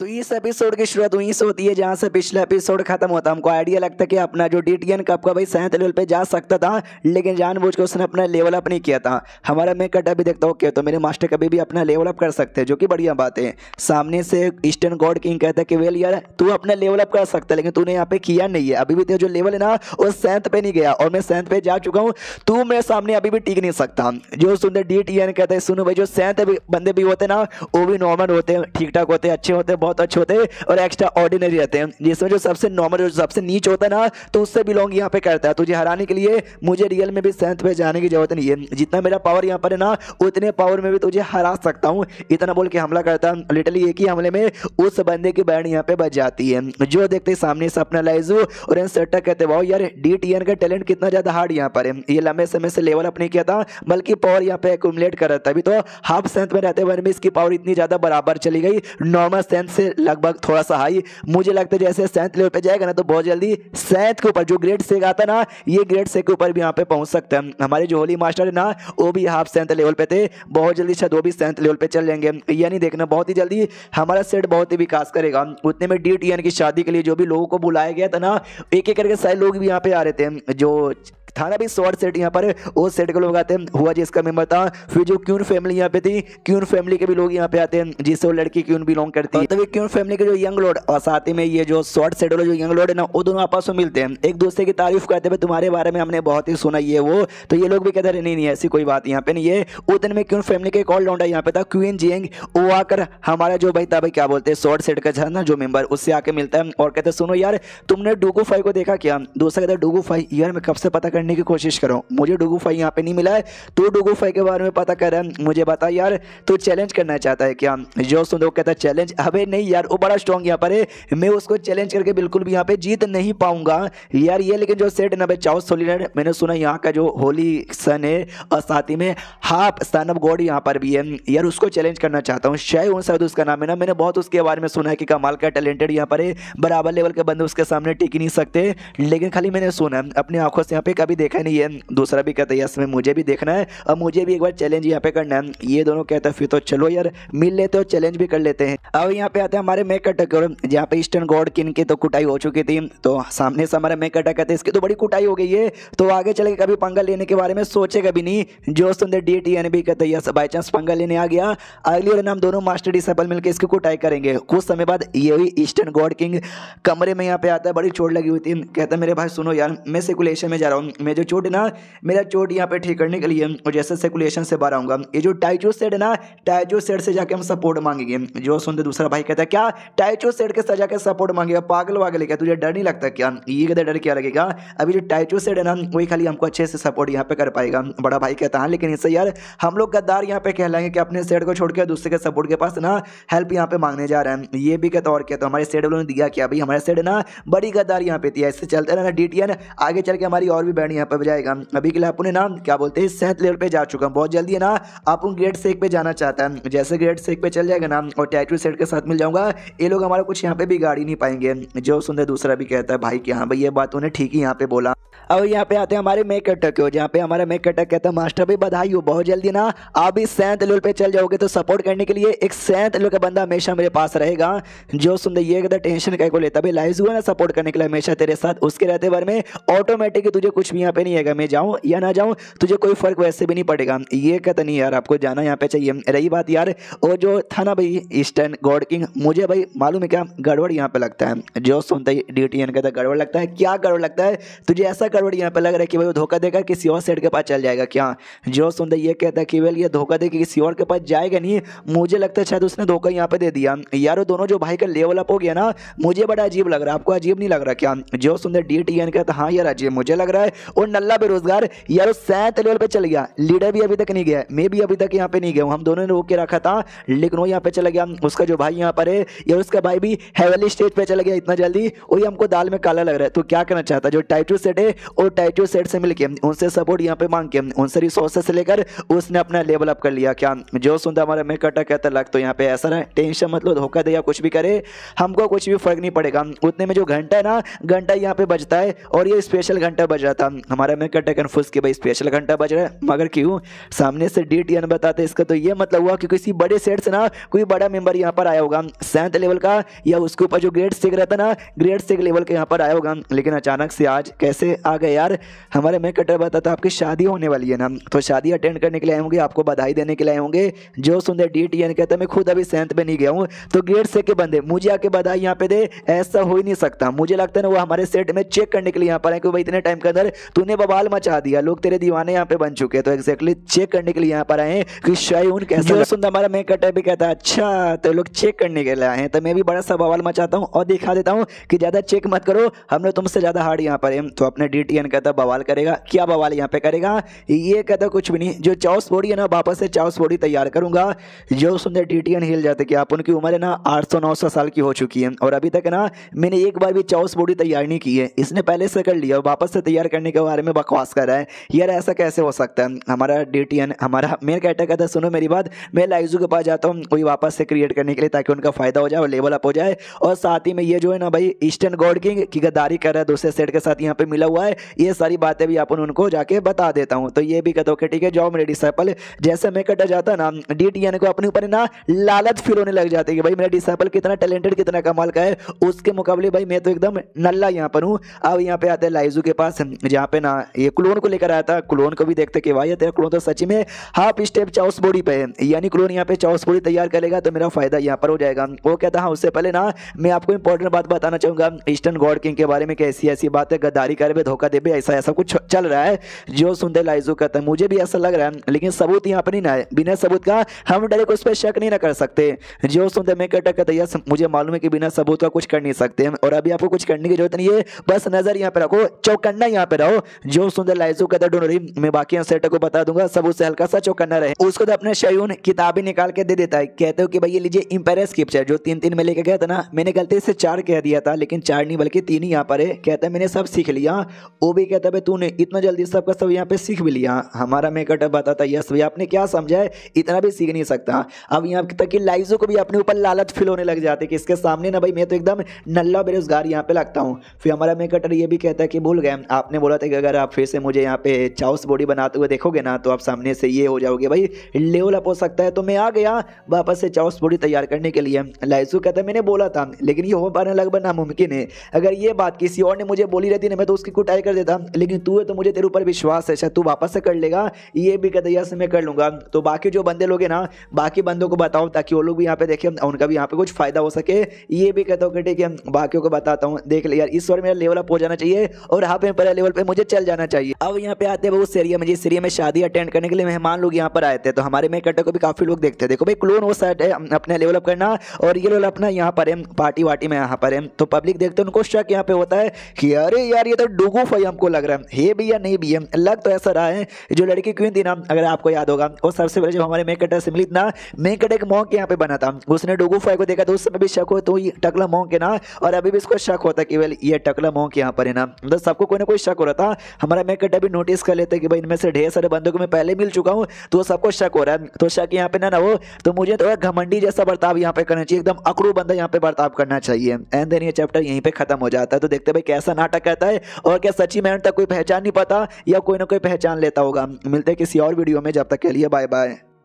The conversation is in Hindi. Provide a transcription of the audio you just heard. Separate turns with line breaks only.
तो इस एपिसोड की शुरुआत वहीं से होती है जहाँ से पिछला एपिसोड खत्म होता हमको आइडिया लगता है कि अपना जो डी टी एन कप का भाई सेंथ लेवल पे जा सकता था लेकिन जानबूझ के उसने अपना लेवल अप नहीं किया था हमारा मैं कटा भी देखता हूँ ओके तो मेरे मास्टर कभी भी अपना लेवल अप कर सकते हैं जो कि बढ़िया बात है सामने से ईस्टर्न गॉड किंग कहता है कि वेल यार तू अपना लेवल अप कर सकता है लेकिन तूने यहाँ पे किया नहीं है अभी भी तेरा जो लेवल है ना वो सेंथ पे नहीं गया और मैं सेंथ पे जा चुका हूँ तू मेरे सामने अभी भी टिक नहीं सकता जो सुनते डी टी एन कहते हैं सुनो भाई जो सेंथ बंदे भी होते ना वो भी नॉर्मल होते हैं ठीक ठाक होते अच्छे होते बहुत अच्छे होते हैं और एक्स्ट्रा ऑर्डिनरी रहते हैं जिसमें जो सबसे नॉर्मल जो सबसे नीच होता है ना तो उससे बिलोंग यहाँ पे करता है तुझे तो हराने के लिए मुझे रियल में भी सेंथ पे जाने की जरूरत नहीं है जितना मेरा पावर यहाँ पर है ना उतने पावर में भी तुझे तो हरा सकता हूँ इतना बोल के हमला करता हूँ लिटली एक ही हमले में उस बंदे की बैंड यहाँ पे बच जाती है जो देखते सामने से अपना लाइज और इन सेटअप कहते वाओ यार डी का टैलेंट कितना ज़्यादा हार्ड यहाँ पर है ये लंबे समय से लेवल अपने किया था बल्कि पावर यहाँ पे एकट कर रहा था अभी तो हाफ सेंथ में रहते हुए इसकी पावर इतनी ज़्यादा बराबर चली गई नॉर्मल सेंथ से लगभग थोड़ा सा हाई मुझे लगता है जैसे सेंथ लेवल पे जाएगा ना तो बहुत जल्दी सेंथ के ऊपर जो ग्रेड से आता ना ये ग्रेड से के ऊपर भी यहाँ पे पहुंच सकते हैं हमारे जो होली मास्टर है ना वो भी हाफ सेंथ लेवल पे थे बहुत जल्दी शायद वो भी सेंथ लेवल पे चल जाएंगे यानी देखना बहुत ही जल्दी हमारा सेट बहुत ही विकास करेगा उतने में डी की शादी के लिए जो भी लोगों को बुलाया गया था ना एक एक करके सारे लोग भी यहाँ पे आ रहे थे जो था ना भी शॉर्ट सेट यहाँ पर वो सेट के लोग आते हैं हुआ जिसका मेम्बर था फिर जो क्यून फैमिली यहाँ पे थी क्यून फैमिली के भी लोग यहाँ पे आते हैं जिससे वो लड़की क्यून बिलोंग करती है तो क्यों फैमिली के जो यंग लोड और साथ ही में ये जो शॉर्ट शेड्यूल जो यंग लोड है ना वो दोनों आपस में मिलते हैं एक दूसरे की तारीफ करते हुए तुम्हारे बारे में हमने बहुत ही सुना ये वो तो ये लोग भी कहते हैं नहीं नहीं ऐसी कोई बात यहाँ पे नहीं है उतने में क्यों फैमिली के कॉल राउंड है यहाँ पे था क्वीन जियंग वो आकर हमारा जो भाई था भाई क्या बोलते हैं शॉर्ट सेड का था जो मेम्बर उससे आके मिलता है और कहते सुनो यार तुमने डूगू फाई को देखा क्या दूसरा कहते है डूगू फाई यार मैं कब से पता करने की कोशिश करूँ मुझे डूगू फाई यहाँ पे नहीं मिला है तो डूगू फाई के बारे में पता कर मुझे बता यार तू चैलेंज करना चाहता है क्या जो सुनो कहता चैलेंज अभी नहीं यार वो बड़ा स्ट्रॉन्ग यहाँ पर है मैं उसको चैलेंज करके बिल्कुल भी यहाँ पे जीत नहीं पाऊंगा यार ये लेकिन जो सेट ना चाउस चाओ सोलिनर मैंने सुना यहाँ का जो होली सन है और साथ ही में हाफ सन ऑफ गॉड यहाँ पर भी है यार उसको चैलेंज करना चाहता हूँ शय उन शायद उसका नाम है ना मैंने बहुत उसके बारे में सुना है कि कमाल का टैलेंटेड यहाँ पर है बराबर लेवल के बंदे उसके सामने टिक नहीं सकते लेकिन खाली मैंने सुना अपनी आंखों से यहाँ पे कभी देखा नहीं है दूसरा भी कहते हैं इसमें मुझे भी देखना है और मुझे भी एक बार चैलेंज यहाँ पे करना है ये दोनों कहते हैं फिर तो चलो यार मिल लेते हो चैलेंज भी कर लेते हैं अब यहाँ पे आते हैं हमारे मेक अटक और जहाँ पे ईस्टर्न गॉड किन की तो कुटाई हो चुकी थी तो सामने से हमारे मेक अटक आते इसकी तो बड़ी कुटाई हो गई है तो आगे चले के कभी पंगा लेने के बारे में सोचेगा भी नहीं जो सुंदर डी टी एन भी कहते यस बाई चांस पंगा लेने आ गया अगली और नाम दोनों मास्टर डिसेबल मिलकर इसकी कुटाई करेंगे कुछ समय बाद ये भी ईस्टर्न गॉड किंग कमरे में यहाँ पे आता है बड़ी चोट लगी हुई थी कहते मेरे भाई सुनो यार मैं सेकुलेशन में जा रहा हूँ मैं जो चोट ना मेरा चोट यहाँ पे ठीक करने के लिए और जैसे सेकुलेशन से बाहर आऊँगा ये जो टाइजो सेट है ना टाइजो सेट से जाके हम सपोर्ट मांगेंगे जो सुंदर दूसरा भाई कहता है क्या टाइचो सेट के सजा के सपोर्ट मांगेगा पागल वागल क्या तुझे डर नहीं लगता क्या ये कहते डर क्या लगेगा अभी जो टाइचो सेट है ना वही खाली हमको अच्छे से सपोर्ट यहाँ पे कर पाएगा बड़ा भाई कहता है लेकिन इससे यार हम लोग गद्दार यहाँ पे कहलाएंगे कि अपने सेट को छोड़ के दूसरे के सपोर्ट के पास ना हेल्प यहाँ पे मांगने जा रहे हैं ये भी कहता और कहता तो हमारे सेट वालों ने दिया क्या भाई हमारे सेट ना बड़ी गद्दार यहाँ पे दिया इससे चलते रहना डी आगे चल के हमारी और भी बैंड यहाँ पर जाएगा अभी के लिए अपने ना क्या बोलते हैं सेहत लेवल पर जा चुका हूँ बहुत जल्दी है ना आप ग्रेड सेक पे जाना चाहता है जैसे ग्रेड सेक पे चल जाएगा ना और टैटू सेट के साथ मिल जाओ जाऊंगा ये लोग हमारा कुछ यहाँ पे बिगाड़ ही नहीं पाएंगे जो सुनते दूसरा भी कहता है भाई की हाँ भाई ये बात उन्हें ठीक ही यहाँ पे बोला अब यहाँ पे आते हैं हमारे मेक अटक हो जहाँ पे हमारा मेक अटक कहता है मास्टर भी बधाई हो बहुत जल्दी ना आप भी सेंथ लेवल पे चल जाओगे तो सपोर्ट करने के लिए एक सेंथ लेवल का बंदा हमेशा मेरे पास रहेगा जो सुन रही टेंशन कह को लेता भाई लाइव हुआ ना सपोर्ट करने के लिए हमेशा तेरे साथ उसके रहते भर में ऑटोमेटिक तुझे कुछ भी यहाँ पे नहीं आएगा मैं जाऊँ या ना जाऊँ तुझे कोई फर्क वैसे भी नहीं पड़ेगा ये कहता नहीं यार आपको जाना यहाँ पे चाहिए रही बात यार और जो था ना भाई ईस्टर्न गॉड किंग मुझे भाई मालूम है क्या गड़बड़ यहाँ पे लगता है जो सुनता ही डी टी एन कहता गड़बड़ लगता है क्या गड़बड़ लगता है तुझे ऐसा गड़बड़ यहाँ पे लग रहा है कि भाई वो धोखा देगा किसी और सेठ के पास चल जाएगा क्या जो सुंदर ये कहता है कि वेल ये धोखा देगा किसी और के पास जाएगा नहीं मुझे लगता है शायद उसने धोखा यहाँ पे दे दिया यार दोनों जो भाई का लेवल अप हो गया ना मुझे बड़ा अजीब लग रहा है आपको अजीब नहीं लग रहा क्या जो सुंदर डी टी एन कहता हाँ यार अजीब मुझे लग रहा है और नल्ला बेरोजगार यार उस सैत लेवल पर चल गया लीडर भी अभी तक नहीं गया मैं भी अभी तक यहाँ पे नहीं गया हूँ हम दोनों ने रोक के रखा था लेकिन वो यहाँ पे चला गया उसका जो भाई यहाँ पर है यार उसका भाई भी हैवली स्टेज पर चला गया इतना जल्दी वही हमको दाल में काला लग रहा है तो क्या करना चाहता है जो टाइटल सेट है और डाइजो सेट से मिलकर उनसे सपोर्ट यहाँ पे मांग के उनसे रिसोर्सेस लेकर उसने अपना लेवल अप कर लिया क्या जो सुनता हमारा मैं कटा कहता लग तो यहाँ पे ऐसा ना टेंशन मतलब धोखा दे या कुछ भी करे हमको कुछ भी फर्क नहीं पड़ेगा उतने में जो घंटा है ना घंटा यहाँ पे बजता है और ये स्पेशल घंटा बज रहा था हमारा मैं कटा कन्फ्यूज कि भाई स्पेशल घंटा बज रहा है मगर क्यों सामने से डी टी बताते इसका तो ये मतलब हुआ कि किसी बड़े सेट से ना कोई बड़ा मेंबर यहाँ पर आया होगा सेंथ लेवल का या उसके ऊपर जो ग्रेड सिक्स रहता ना ग्रेड सिख लेवल के यहाँ पर आया होगा लेकिन अचानक से आज कैसे आ आ गए यार हमारे मैं कटर बताता आपकी शादी होने वाली है ना तो शादी अटेंड करने के लिए आए होंगे आपको बधाई देने के लिए आए होंगे जो सुंदर डी टी एन कहते मैं खुद अभी सेंथ में नहीं गया हूँ तो गेट से के बंदे मुझे आके बधाई यहाँ पे दे ऐसा हो ही नहीं सकता मुझे लगता है ना वो हमारे सेट में चेक करने के लिए यहाँ पर आए कि भाई इतने टाइम के अंदर तूने बवाल मचा दिया लोग तेरे दीवाने यहाँ पे बन चुके तो एक्जैक्टली चेक करने के लिए यहाँ पर आए कि शायद कैसे सुंदर हमारा मैं कटर भी कहता अच्छा तो लोग चेक करने के लिए आए हैं तो मैं भी बड़ा सा बवाल मचाता हूँ और दिखा देता हूँ कि ज़्यादा चेक मत करो हमने तुमसे ज़्यादा हार्ड यहाँ पर है तो अपने डी टीएन कहता बवाल करेगा क्या बवाल यहाँ पे करेगा ये कहता कुछ भी नहीं जो चौस बोडी है ना वापस से चौस बोडी तैयार करूंगा जो सुंदर टीटीएन हिल जाते कि आप उनकी उम्र है ना आठ सौ नौ सौ साल की हो चुकी है और अभी तक ना मैंने एक बार भी चाउस बोडी तैयार नहीं की है इसने पहले से कर लिया और वापस से तैयार करने के बारे में बकवास कर रहा है यार ऐसा कैसे हो सकता है हमारा डी हमारा मेन कहते कहता सुनो मेरी बात मैं लाइजू के पास जाता हूँ कोई वापस से क्रिएट करने के लिए ताकि उनका फायदा हो जाए और लेवल अप हो जाए और साथ ही में ये जो है ना भाई ईस्टर्न गॉड किंग की गद्दारी कर रहा है दूसरे सेट के साथ यहाँ पे मिला हुआ है ये सारी बातें भी अपन उनको जाके बता देता हूँ तो ये भी कहते ठीक है जॉब रेडी डिसाइपल जैसे मैं कटा जाता ना डी टी को अपने ऊपर ना लालच फील होने लग जाती है भाई मेरा डिसाइपल कितना टैलेंटेड कितना कमाल का है उसके मुकाबले भाई मैं तो एकदम नल्ला यहाँ पर हूँ अब यहाँ पे आते हैं लाइजू के पास जहाँ पे ना ये क्लोन को लेकर आया था क्लोन को भी देखते कि भाई तेरा क्लोन तो सच में हाफ स्टेप चाउस बॉडी पे है यानी क्लोन यहाँ पे चाउस बॉडी तैयार करेगा तो मेरा फायदा यहाँ पर हो जाएगा वो कहता हाँ उससे पहले ना मैं आपको इंपॉर्टेंट बात बताना चाहूँगा ईस्टर्न गॉड किंग के बारे में कैसी ऐसी बात है गद्दारी कर धोखा मौका दे भाई ऐसा ऐसा कुछ चल रहा है जो सुनते लाइजो कहता है मुझे भी ऐसा लग रहा है लेकिन सबूत यहाँ पर नहीं ना है बिना सबूत का हम डायरेक्ट उस पर शक नहीं ना कर सकते जो सुनते मैं कटक कहते यस मुझे मालूम है कि बिना सबूत का कुछ कर नहीं सकते और अभी आपको कुछ करने की जरूरत नहीं है बस नजर यहाँ पर रखो चौकन्ना यहाँ पे रहो जो सुंदर लाइजू कहता डोनोरी मैं बाकी सेटर को बता दूंगा सबूत से हल्का सा चौकन्ना रहे उसको तो अपने शयून किताबें निकाल के दे देता है कहते हो कि भाई ये लीजिए इम्पेरस की जो तीन तीन में लेके गया था ना मैंने गलती से चार कह दिया था लेकिन चार नहीं बल्कि तीन ही यहाँ पर है कहता है मैंने सब सीख लिया वो भी कहता है तूने इतना जल्दी सबका सब, सब यहाँ पे सीख भी लिया हमारा मेकअटअप बताता यस भाई आपने क्या समझा है इतना भी सीख नहीं सकता अब यहाँ तक कि लाइजों को भी अपने ऊपर लालच फील होने लग जाते कि इसके सामने ना भाई मैं तो एकदम नल्ला बेरोजगार यहाँ पे लगता हूँ फिर हमारा मेकअटर ये भी कहता है कि भूल गए आपने बोला था कि अगर आप फिर से मुझे यहाँ पे चाउस बॉडी बनाते हुए देखोगे ना तो आप सामने से ये हो जाओगे भाई लेवल अप हो सकता है तो मैं आ गया वापस से चाउस बॉडी तैयार करने के लिए लाइजू कहता है मैंने बोला था लेकिन ये हो पाना लगभग नामुमकिन है अगर ये बात किसी और ने मुझे बोली रहती ना मैं तो उसकी कुटाई ट्राई कर देता लेकिन तू है तो मुझे तेरे ऊपर विश्वास है अच्छा तू वापस से कर लेगा ये भी कहते यस मैं कर लूँगा तो बाकी जो बंदे लोग हैं ना बाकी बंदों को बताओ ताकि वो लोग भी यहाँ पे देखें उनका भी यहाँ पे कुछ फ़ायदा हो सके ये भी कहता हूँ कि ठीक है बाकियों को बताता हूँ देख ले यार इस बार मेरा लेवल अप हो जाना चाहिए और यहाँ पे पहले लेवल पर मुझे चल जाना चाहिए अब यहाँ पे आते हैं उस एरिया में जिस एरिया में शादी अटेंड करने के लिए मेहमान लोग यहाँ पर आए थे तो हमारे में कटर को भी काफ़ी लोग देखते देखो भाई क्लोन वो सेट है अपने लेवल अप करना और ये लेवल अपना यहाँ पर है पार्टी वार्टी में यहाँ पर है तो पब्लिक देखते हैं उनको शक यहाँ पे होता है कि अरे यार ये तो डुगू ऑफ वही हमको लग रहा है हे भी या नहीं भी है लग तो ऐसा रहा है जो लड़की क्यों थी ना अगर आपको याद होगा और सबसे पहले जब हमारे मेक कटर मिली ना मेक कट एक मॉन्क यहाँ पे बना था उसने डोगू फाई को देखा तो उस समय भी शक हो तो ये टकला मॉन्क है ना और अभी भी इसको शक होता कि वेल ये टकला मॉन्क यहाँ पर है ना मतलब सबको कोई ना कोई शक हो रहा था हमारा मेक कटर भी नोटिस कर लेते कि भाई इनमें से ढेर सारे बंदों को मैं पहले मिल चुका हूँ तो सबको शक हो रहा है तो शक यहाँ पे ना हो तो मुझे थोड़ा घमंडी जैसा बर्ताव यहाँ पे करना चाहिए एकदम अकड़ू बंदा यहाँ पे बर्ताव करना चाहिए एंड देन ये चैप्टर यहीं पे खत्म हो जाता है तो देखते भाई कैसा नाटक करता है और क्या सची में तक कोई पहचान नहीं पाता या कोई ना कोई पहचान लेता होगा मिलते किसी और वीडियो में जब तक के लिए बाय बाय